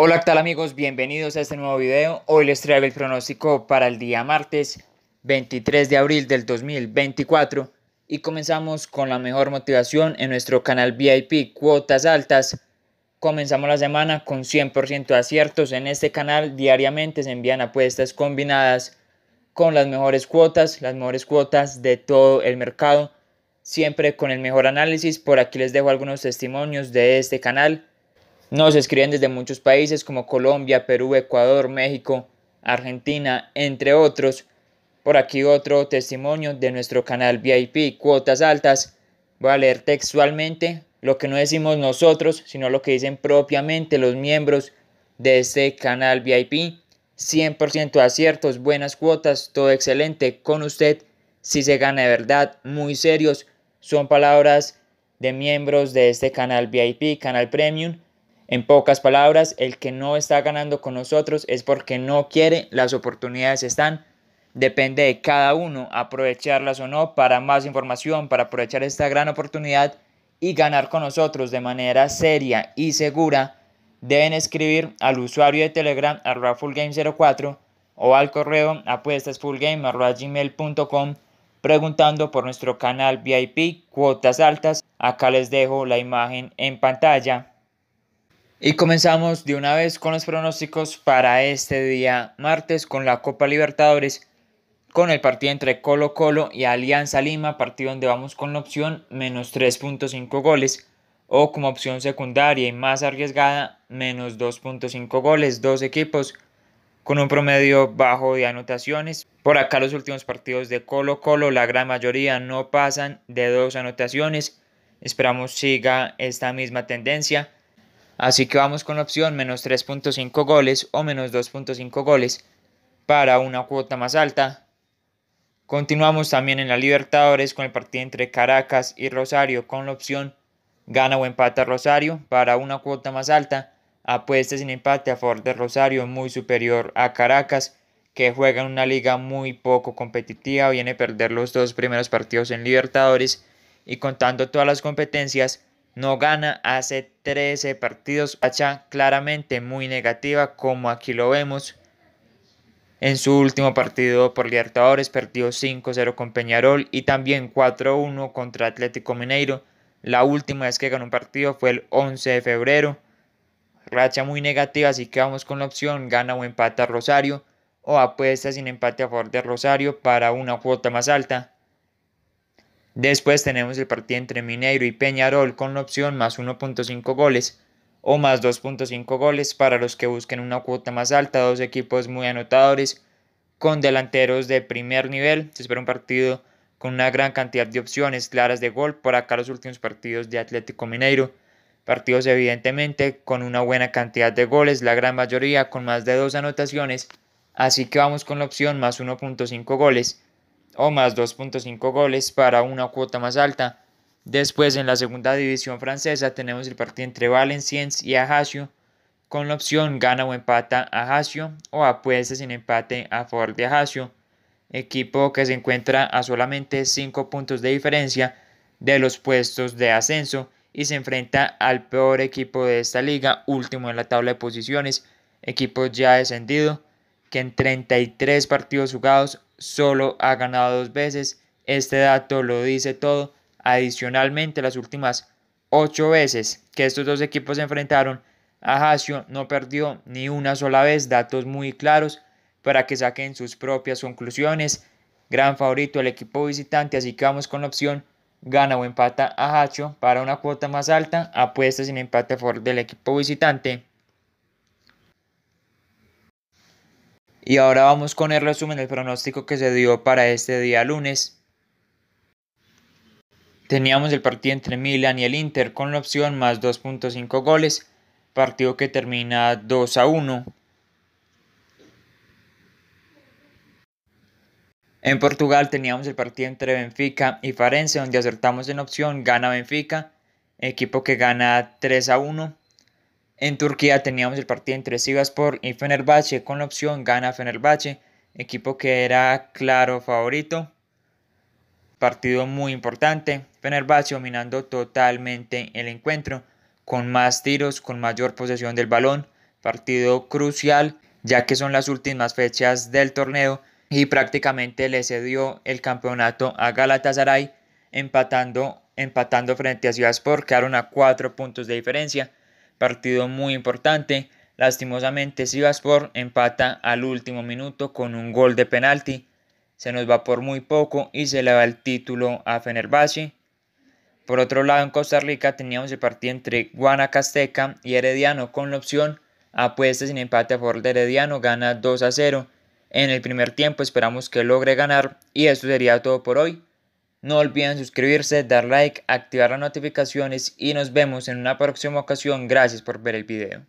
Hola, ¿qué tal amigos? Bienvenidos a este nuevo video. Hoy les traigo el pronóstico para el día martes 23 de abril del 2024 y comenzamos con la mejor motivación en nuestro canal VIP Cuotas Altas. Comenzamos la semana con 100% de aciertos. En este canal diariamente se envían apuestas combinadas con las mejores cuotas, las mejores cuotas de todo el mercado, siempre con el mejor análisis. Por aquí les dejo algunos testimonios de este canal nos escriben desde muchos países como Colombia, Perú, Ecuador, México, Argentina, entre otros. Por aquí otro testimonio de nuestro canal VIP, cuotas altas. Voy a leer textualmente lo que no decimos nosotros, sino lo que dicen propiamente los miembros de este canal VIP. 100% aciertos, buenas cuotas, todo excelente. Con usted, si se gana de verdad, muy serios. Son palabras de miembros de este canal VIP, canal Premium. En pocas palabras, el que no está ganando con nosotros es porque no quiere, las oportunidades están. Depende de cada uno aprovecharlas o no. Para más información, para aprovechar esta gran oportunidad y ganar con nosotros de manera seria y segura, deben escribir al usuario de Telegram fullgame04 o al correo gmail.com preguntando por nuestro canal VIP Cuotas Altas. Acá les dejo la imagen en pantalla. Y comenzamos de una vez con los pronósticos para este día martes con la Copa Libertadores, con el partido entre Colo Colo y Alianza Lima, partido donde vamos con la opción menos 3.5 goles o como opción secundaria y más arriesgada menos 2.5 goles, dos equipos con un promedio bajo de anotaciones. Por acá los últimos partidos de Colo Colo, la gran mayoría no pasan de dos anotaciones. Esperamos siga esta misma tendencia. Así que vamos con la opción menos 3.5 goles o menos 2.5 goles para una cuota más alta. Continuamos también en la Libertadores con el partido entre Caracas y Rosario con la opción gana o empata Rosario para una cuota más alta. Apuesta sin empate a favor de Rosario muy superior a Caracas que juega en una liga muy poco competitiva, viene a perder los dos primeros partidos en Libertadores y contando todas las competencias no gana hace 13 partidos. racha claramente muy negativa, como aquí lo vemos. En su último partido por Libertadores perdió 5-0 con Peñarol y también 4-1 contra Atlético Mineiro. La última vez que ganó un partido fue el 11 de febrero. Racha muy negativa, así que vamos con la opción gana o empata Rosario o apuesta sin empate a favor de Rosario para una cuota más alta. Después tenemos el partido entre Mineiro y Peñarol con la opción más 1.5 goles o más 2.5 goles para los que busquen una cuota más alta, dos equipos muy anotadores con delanteros de primer nivel. Se espera un partido con una gran cantidad de opciones claras de gol. Por acá los últimos partidos de Atlético Mineiro. Partidos evidentemente con una buena cantidad de goles, la gran mayoría con más de dos anotaciones. Así que vamos con la opción más 1.5 goles o más 2.5 goles para una cuota más alta. Después en la segunda división francesa tenemos el partido entre Valenciennes y Ajaccio con la opción gana o empata Ajaccio o apuesta sin empate a favor de Ajaccio, equipo que se encuentra a solamente 5 puntos de diferencia de los puestos de ascenso y se enfrenta al peor equipo de esta liga, último en la tabla de posiciones, equipo ya descendido que en 33 partidos jugados solo ha ganado dos veces. Este dato lo dice todo. Adicionalmente, las últimas ocho veces que estos dos equipos se enfrentaron, Ajaccio no perdió ni una sola vez. Datos muy claros para que saquen sus propias conclusiones. Gran favorito el equipo visitante, así que vamos con la opción gana o empata Ajaccio para una cuota más alta. Apuesta sin empate for del equipo visitante Y ahora vamos con el resumen del pronóstico que se dio para este día lunes. Teníamos el partido entre Milan y el Inter con la opción más 2.5 goles, partido que termina 2 a 1. En Portugal teníamos el partido entre Benfica y Farense donde acertamos en opción gana Benfica, equipo que gana 3 a 1. En Turquía teníamos el partido entre Sivaspor y Fenerbahce con la opción gana Fenerbahce, equipo que era claro favorito. Partido muy importante, Fenerbahce dominando totalmente el encuentro, con más tiros, con mayor posesión del balón, partido crucial ya que son las últimas fechas del torneo y prácticamente le cedió el campeonato a Galatasaray empatando, empatando frente a Sivaspor, quedaron a 4 puntos de diferencia partido muy importante. Lastimosamente Sivaspor empata al último minuto con un gol de penalti. Se nos va por muy poco y se le va el título a Fenerbahce. Por otro lado, en Costa Rica teníamos el partido entre Guanacasteca y Herediano con la opción apuesta sin empate a favor de Herediano, gana 2 a 0. En el primer tiempo esperamos que logre ganar y eso sería todo por hoy. No olviden suscribirse, dar like, activar las notificaciones y nos vemos en una próxima ocasión. Gracias por ver el video.